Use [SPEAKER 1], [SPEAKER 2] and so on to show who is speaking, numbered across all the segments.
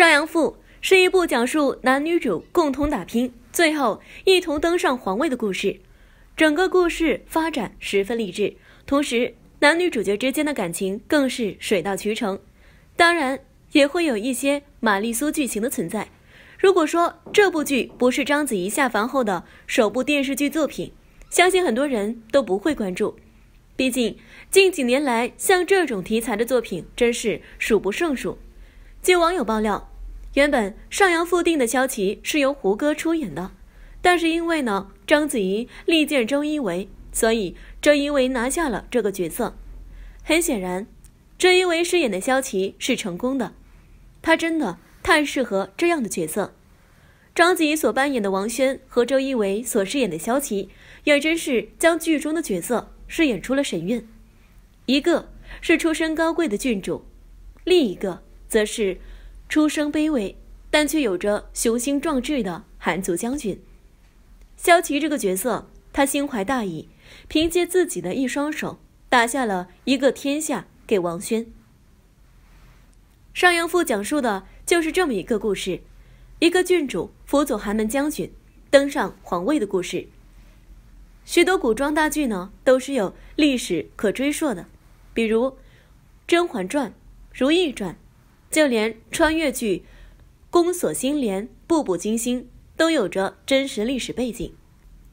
[SPEAKER 1] 邵阳赋》是一部讲述男女主共同打拼，最后一同登上皇位的故事。整个故事发展十分励志，同时男女主角之间的感情更是水到渠成。当然，也会有一些玛丽苏剧情的存在。如果说这部剧不是章子怡下凡后的首部电视剧作品，相信很多人都不会关注。毕竟近几年来，像这种题材的作品真是数不胜数。据网友爆料。原本上扬复定的萧綦是由胡歌出演的，但是因为呢，章子怡力荐周一围，所以周一围拿下了这个角色。很显然，周一围饰演的萧綦是成功的，他真的太适合这样的角色。章子怡所扮演的王轩和周一围所饰演的萧綦，也真是将剧中的角色饰演出了神韵。一个是出身高贵的郡主，另一个则是。出生卑微，但却有着雄心壮志的韩族将军萧綦这个角色，他心怀大义，凭借自己的一双手打下了一个天下给王轩。《上阳赋》讲述的就是这么一个故事：一个郡主辅佐寒门将军登上皇位的故事。许多古装大剧呢都是有历史可追溯的，比如《甄嬛传》《如懿传》。就连穿越剧《宫锁心莲》《步步惊心》都有着真实历史背景，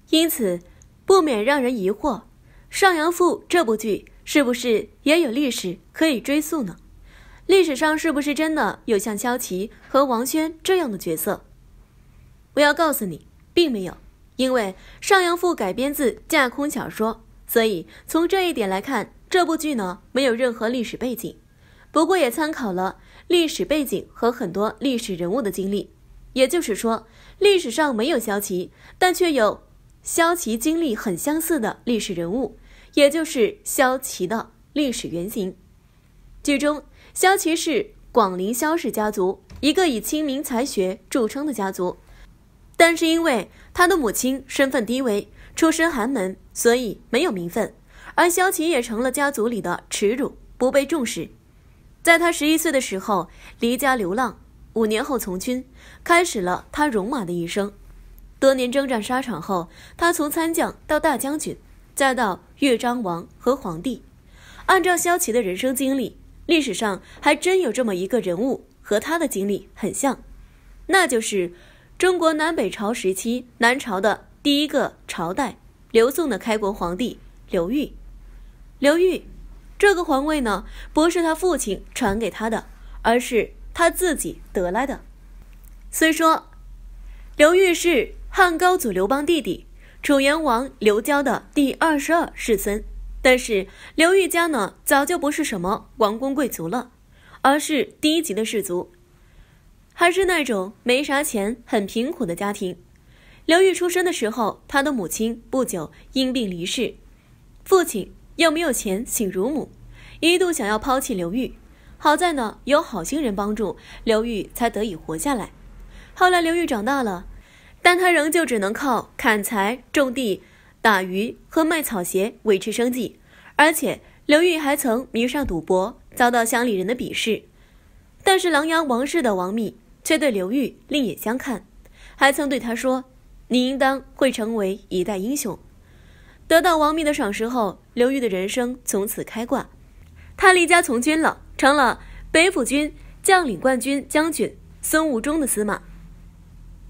[SPEAKER 1] 因此不免让人疑惑，《上阳赋》这部剧是不是也有历史可以追溯呢？历史上是不是真的有像萧綦和王儇这样的角色？我要告诉你，并没有，因为《上阳赋》改编自架空小说，所以从这一点来看，这部剧呢没有任何历史背景，不过也参考了。历史背景和很多历史人物的经历，也就是说，历史上没有萧齐，但却有萧齐经历很相似的历史人物，也就是萧齐的历史原型。剧中，萧齐是广陵萧氏家族一个以清明才学著称的家族，但是因为他的母亲身份低微，出身寒门，所以没有名分，而萧齐也成了家族里的耻辱，不被重视。在他十一岁的时候，离家流浪，五年后从军，开始了他戎马的一生。多年征战沙场后，他从参将到大将军，再到岳章王和皇帝。按照萧齐的人生经历，历史上还真有这么一个人物和他的经历很像，那就是中国南北朝时期南朝的第一个朝代刘宋的开国皇帝刘裕。刘裕。这个皇位呢，不是他父亲传给他的，而是他自己得来的。虽说刘玉是汉高祖刘邦弟弟楚元王刘交的第二十二世孙，但是刘玉家呢，早就不是什么王公贵族了，而是低级的士族，还是那种没啥钱、很贫苦的家庭。刘玉出生的时候，他的母亲不久因病离世，父亲。又没有钱请乳母，一度想要抛弃刘玉。好在呢有好心人帮助，刘玉才得以活下来。后来刘玉长大了，但他仍旧只能靠砍柴、种地、打鱼和卖草鞋维持生计。而且刘玉还曾迷上赌博，遭到乡里人的鄙视。但是琅琊王氏的王密却对刘玉另眼相看，还曾对他说：“你应当会成为一代英雄。”得到王密的赏识后。刘裕的人生从此开挂，他离家从军了，成了北府军将领、冠军将军孙吴中的司马。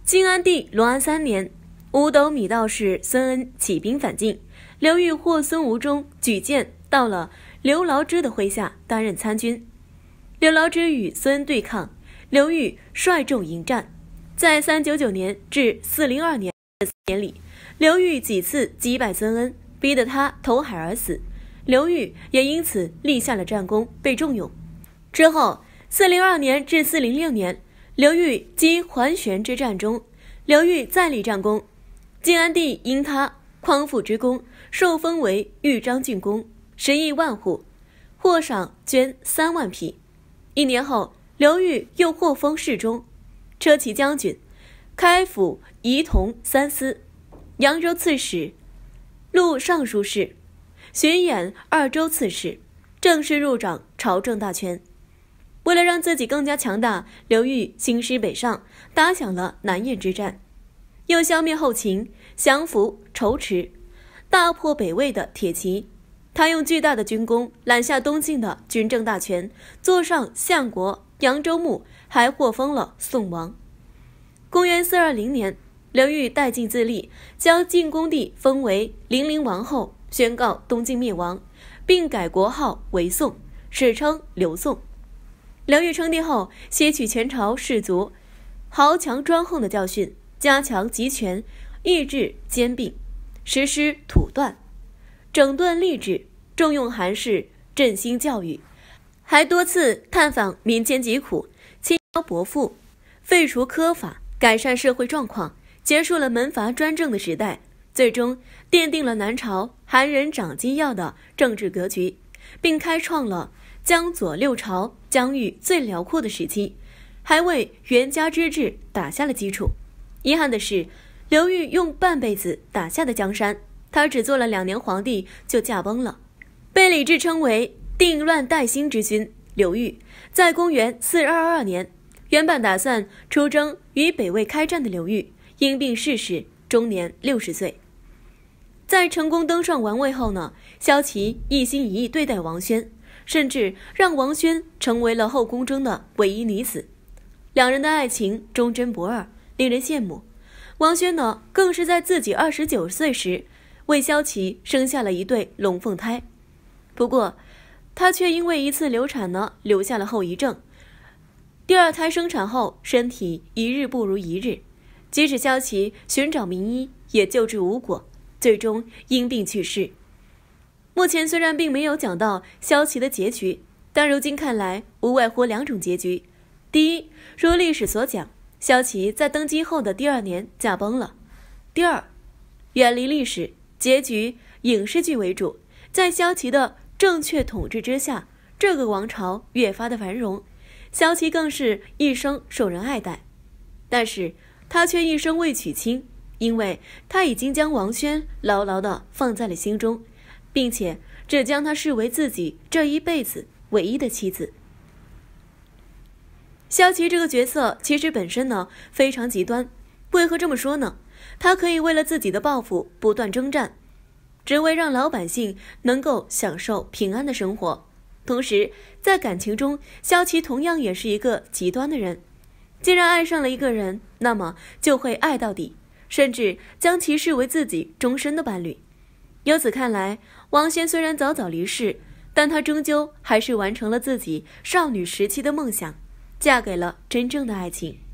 [SPEAKER 1] 晋安帝隆安三年，五斗米道士孙恩起兵反晋，刘裕获孙吴中举荐到了刘牢之的麾下担任参军。刘牢之与孙对抗，刘裕率众迎战，在三九九年至四零二年年里，刘裕几次击败孙恩。逼得他投海而死，刘裕也因此立下了战功，被重用。之后，四零二年至四零六年，刘裕击桓玄之战中，刘裕再立战功，晋安帝因他匡复之功，受封为豫章郡公，食邑万户，获赏捐三万匹。一年后，刘裕又获封侍中、车骑将军、开府仪同三司、扬州刺史。录尚书事，巡演二州刺史，正式入掌朝政大权。为了让自己更加强大，刘裕兴师北上，打响了南燕之战，又消灭后秦，降服仇池，大破北魏的铁骑。他用巨大的军功揽下东晋的军政大权，坐上相国、扬州牧，还获封了宋王。公元四二零年。刘裕带晋自立，将晋恭帝封为零陵王后，宣告东晋灭亡，并改国号为宋，史称刘宋。刘裕称帝后，吸取前朝士族、豪强专横的教训，加强集权，抑制兼并，实施土断，整顿吏治，重用韩氏，振兴教育，还多次探访民间疾苦，轻徭薄赋，废除苛法，改善社会状况。结束了门阀专政的时代，最终奠定了南朝韩人掌机要的政治格局，并开创了江左六朝疆域最辽阔的时期，还为袁家之治打下了基础。遗憾的是，刘裕用半辈子打下的江山，他只做了两年皇帝就驾崩了，被李治称为定乱带星之君。刘裕在公元四二二年，原本打算出征与北魏开战的刘裕。因病逝世，终年六十岁。在成功登上王位后呢，萧綦一心一意对待王儇，甚至让王儇成为了后宫中的唯一女子。两人的爱情忠贞不二，令人羡慕。王轩呢，更是在自己二十九岁时，为萧綦生下了一对龙凤胎。不过，她却因为一次流产呢，留下了后遗症。第二胎生产后，身体一日不如一日。即使萧綦寻找名医，也救治无果，最终因病去世。目前虽然并没有讲到萧綦的结局，但如今看来，无外乎两种结局：第一，如历史所讲，萧綦在登基后的第二年驾崩了；第二，远离历史结局，影视剧为主。在萧綦的正确统治之下，这个王朝越发的繁荣，萧綦更是一生受人爱戴。但是。他却一生未娶亲，因为他已经将王轩牢牢地放在了心中，并且只将他视为自己这一辈子唯一的妻子。萧綦这个角色其实本身呢非常极端，为何这么说呢？他可以为了自己的抱负不断征战，只为让老百姓能够享受平安的生活。同时在感情中，萧綦同样也是一个极端的人。既然爱上了一个人，那么就会爱到底，甚至将其视为自己终身的伴侣。由此看来，王仙虽然早早离世，但她终究还是完成了自己少女时期的梦想，嫁给了真正的爱情。